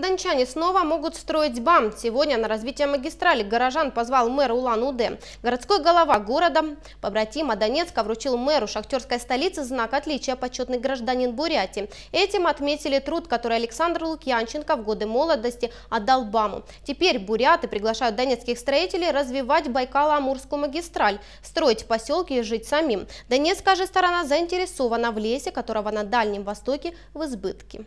Дончане снова могут строить БАМ. Сегодня на развитие магистрали горожан позвал мэр Улан-Удэ. Городской голова города, побратима Донецка, вручил мэру шахтерской столицы знак отличия почетный гражданин Бурятии. Этим отметили труд, который Александр Лукьянченко в годы молодости отдал БАМу. Теперь буряты приглашают донецких строителей развивать Байкало-Амурскую магистраль, строить поселки и жить самим. Донецкая же сторона заинтересована в лесе, которого на Дальнем Востоке в избытке.